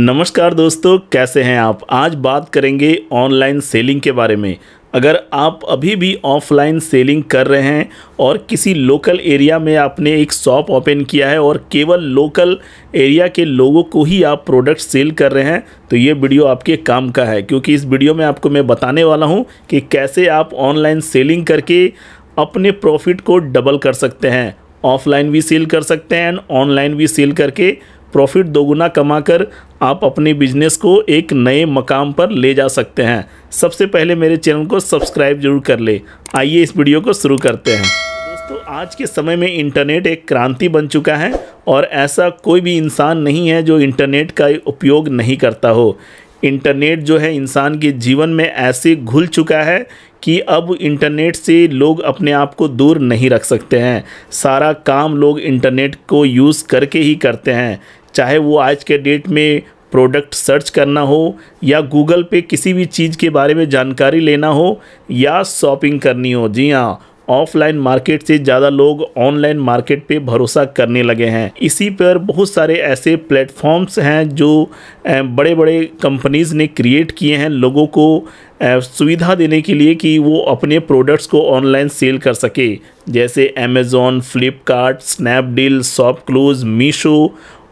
नमस्कार दोस्तों कैसे हैं आप आज बात करेंगे ऑनलाइन सेलिंग के बारे में अगर आप अभी भी ऑफलाइन सेलिंग कर रहे हैं और किसी लोकल एरिया में आपने एक शॉप ओपन किया है और केवल लोकल एरिया के लोगों को ही आप प्रोडक्ट सेल कर रहे हैं तो ये वीडियो आपके काम का है क्योंकि इस वीडियो में आपको मैं बताने वाला हूँ कि कैसे आप ऑनलाइन सेलिंग करके अपने प्रॉफिट को डबल कर सकते हैं ऑफलाइन भी सेल कर सकते हैं एंड ऑनलाइन भी सेल करके प्रॉफिट दोगुना कमाकर आप अपने बिजनेस को एक नए मकाम पर ले जा सकते हैं सबसे पहले मेरे चैनल को सब्सक्राइब जरूर कर ले आइए इस वीडियो को शुरू करते हैं दोस्तों आज के समय में इंटरनेट एक क्रांति बन चुका है और ऐसा कोई भी इंसान नहीं है जो इंटरनेट का उपयोग नहीं करता हो इंटरनेट जो है इंसान के जीवन में ऐसे घुल चुका है कि अब इंटरनेट से लोग अपने आप को दूर नहीं रख सकते हैं सारा काम लोग इंटरनेट को यूज़ करके ही करते हैं चाहे वो आज के डेट में प्रोडक्ट सर्च करना हो या गूगल पे किसी भी चीज़ के बारे में जानकारी लेना हो या शॉपिंग करनी हो जी हाँ ऑफलाइन मार्केट से ज़्यादा लोग ऑनलाइन मार्केट पे भरोसा करने लगे हैं इसी पर बहुत सारे ऐसे प्लेटफॉर्म्स हैं जो बड़े बड़े कंपनीज़ ने क्रिएट किए हैं लोगों को सुविधा देने के लिए कि वो अपने प्रोडक्ट्स को ऑनलाइन सेल कर सके जैसे अमेज़ोन फ्लिपकार्ट स्नैपडील शॉपक्लूज़ मीशो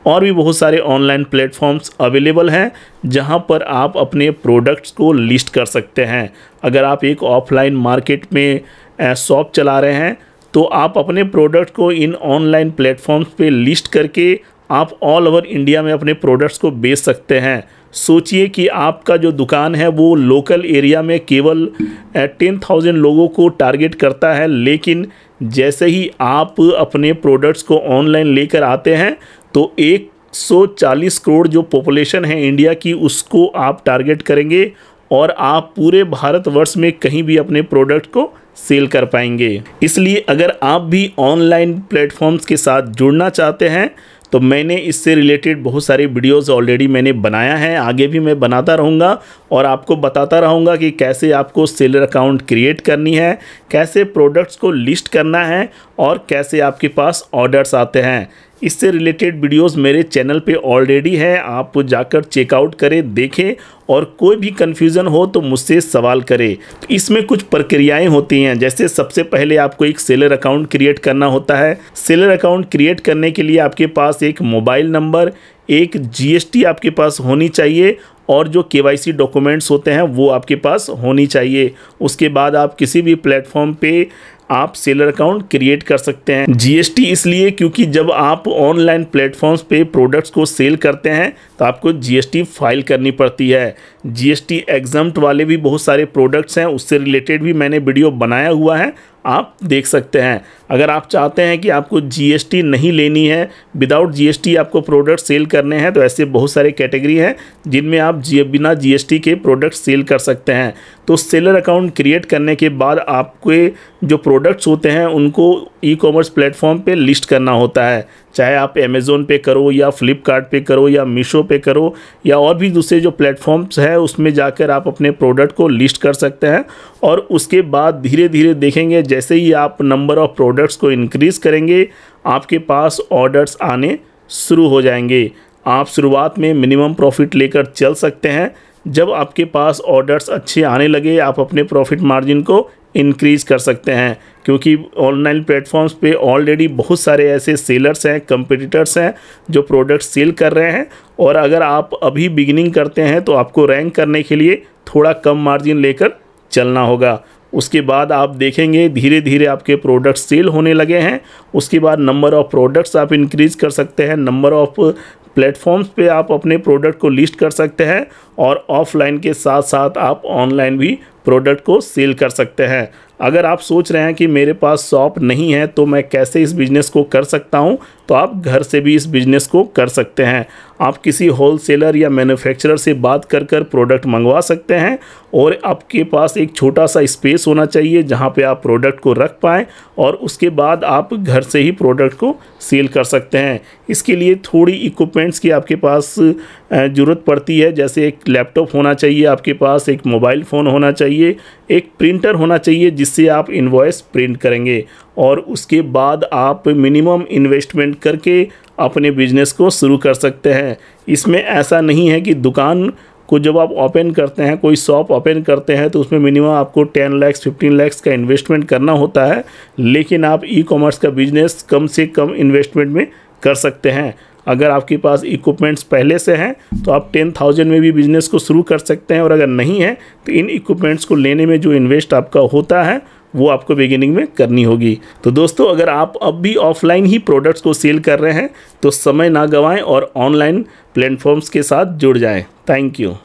और भी बहुत सारे ऑनलाइन प्लेटफॉर्म्स अवेलेबल हैं जहां पर आप अपने प्रोडक्ट्स को लिस्ट कर सकते हैं अगर आप एक ऑफलाइन मार्केट में शॉप चला रहे हैं तो आप अपने प्रोडक्ट को इन ऑनलाइन प्लेटफॉर्म्स पे लिस्ट करके आप ऑल ओवर इंडिया में अपने प्रोडक्ट्स को बेच सकते हैं सोचिए कि आपका जो दुकान है वो लोकल एरिया में केवल टेन थाउजेंड लोगों को टारगेट करता है लेकिन जैसे ही आप अपने प्रोडक्ट्स को ऑनलाइन लेकर आते हैं तो एक 140 करोड़ जो पॉपुलेशन है इंडिया की उसको आप टारगेट करेंगे और आप पूरे भारतवर्ष में कहीं भी अपने प्रोडक्ट को सेल कर पाएंगे इसलिए अगर आप भी ऑनलाइन प्लेटफॉर्म्स के साथ जुड़ना चाहते हैं तो मैंने इससे रिलेटेड बहुत सारे वीडियोस ऑलरेडी मैंने बनाया है आगे भी मैं बनाता रहूँगा और आपको बताता रहूँगा कि कैसे आपको सेलर अकाउंट क्रिएट करनी है कैसे प्रोडक्ट्स को लिस्ट करना है और कैसे आपके पास ऑर्डर्स आते हैं इससे रिलेटेड वीडियोस मेरे चैनल पे ऑलरेडी हैं आप जाकर चेकआउट करें देखें और कोई भी कन्फ्यूज़न हो तो मुझसे सवाल करें तो इसमें कुछ प्रक्रियाएं होती हैं जैसे सबसे पहले आपको एक सेलर अकाउंट क्रिएट करना होता है सेलर अकाउंट क्रिएट करने के लिए आपके पास एक मोबाइल नंबर एक जीएसटी आपके पास होनी चाहिए और जो के डॉक्यूमेंट्स होते हैं वो आपके पास होनी चाहिए उसके बाद आप किसी भी प्लेटफॉर्म पर आप सेलर अकाउंट क्रिएट कर सकते हैं जीएसटी इसलिए क्योंकि जब आप ऑनलाइन प्लेटफॉर्म्स पे प्रोडक्ट्स को सेल करते हैं तो आपको जीएसटी फाइल करनी पड़ती है जीएसटी एग्जाम वाले भी बहुत सारे प्रोडक्ट्स हैं उससे रिलेटेड भी मैंने वीडियो बनाया हुआ है आप देख सकते हैं अगर आप चाहते हैं कि आपको जीएसटी नहीं लेनी है विदाउट जीएसटी आपको प्रोडक्ट सेल करने हैं तो ऐसे बहुत सारे कैटेगरी हैं जिनमें आप जी बिना जीएसटी के प्रोडक्ट सेल कर सकते हैं तो सेलर अकाउंट क्रिएट करने के बाद आपके जो प्रोडक्ट्स होते हैं उनको ई कॉमर्स प्लेटफॉर्म पर लिस्ट करना होता है चाहे आप अमेज़ोन पे करो या फ्लिपकार्ट पे करो या मीशो पे करो या और भी दूसरे जो प्लेटफॉर्म्स हैं उसमें जाकर आप अपने प्रोडक्ट को लिस्ट कर सकते हैं और उसके बाद धीरे धीरे देखेंगे जैसे ही आप नंबर ऑफ़ प्रोडक्ट्स को इनक्रीज़ करेंगे आपके पास ऑर्डर्स आने शुरू हो जाएंगे आप शुरुआत में मिनिमम प्रॉफिट लेकर चल सकते हैं जब आपके पास ऑर्डर्स अच्छे आने लगे आप अपने प्रॉफिट मार्जिन को इनक्रीज़ कर सकते हैं क्योंकि ऑनलाइन प्लेटफॉर्म्स पे ऑलरेडी बहुत सारे ऐसे सेलर्स हैं कंपटीटर्स हैं जो प्रोडक्ट सेल कर रहे हैं और अगर आप अभी बिगिनिंग करते हैं तो आपको रैंक करने के लिए थोड़ा कम मार्जिन लेकर चलना होगा उसके बाद आप देखेंगे धीरे धीरे आपके प्रोडक्ट्स सेल होने लगे हैं उसके बाद नंबर ऑफ़ प्रोडक्ट्स आप इंक्रीज़ कर सकते हैं नंबर ऑफ़ प्लेटफॉर्म्स पे आप अपने प्रोडक्ट को लिस्ट कर सकते हैं और ऑफलाइन के साथ साथ आप ऑनलाइन भी प्रोडक्ट को सेल कर सकते हैं अगर आप सोच रहे हैं कि मेरे पास शॉप नहीं है तो मैं कैसे इस बिज़नेस को कर सकता हूं तो आप घर से भी इस बिज़नेस को कर सकते हैं आप किसी होलसेलर या मैन्युफैक्चरर से बात कर कर प्रोडक्ट मंगवा सकते हैं और आपके पास एक छोटा सा स्पेस होना चाहिए जहां पे आप प्रोडक्ट को रख पाएँ और उसके बाद आप घर से ही प्रोडक्ट को सेल कर सकते हैं इसके लिए थोड़ी इक्विपमेंट इंस्ट्रूमेंट्स की आपके पास ज़रूरत पड़ती है जैसे एक लैपटॉप होना चाहिए आपके पास एक मोबाइल फ़ोन होना चाहिए एक प्रिंटर होना चाहिए जिससे आप इन्वॉइस प्रिंट करेंगे और उसके बाद आप मिनिमम इन्वेस्टमेंट करके अपने बिजनेस को शुरू कर सकते हैं इसमें ऐसा नहीं है कि दुकान को जब आप ओपन करते हैं कोई शॉप ओपन करते हैं तो उसमें मिनिमम आपको टेन लैक्स फिफ्टीन लैक्स का इन्वेस्टमेंट करना होता है लेकिन आप ई कॉमर्स का बिजनेस कम से कम इन्वेस्टमेंट में कर सकते हैं अगर आपके पास इक्विपमेंट्स पहले से हैं तो आप टेन थाउजेंड में भी बिजनेस को शुरू कर सकते हैं और अगर नहीं है तो इन इक्विपमेंट्स को लेने में जो इन्वेस्ट आपका होता है वो आपको बिगिनिंग में करनी होगी तो दोस्तों अगर आप अब भी ऑफलाइन ही प्रोडक्ट्स को सेल कर रहे हैं तो समय ना गंवाएँ और ऑनलाइन प्लेटफॉर्म्स के साथ जुड़ जाएँ थैंक यू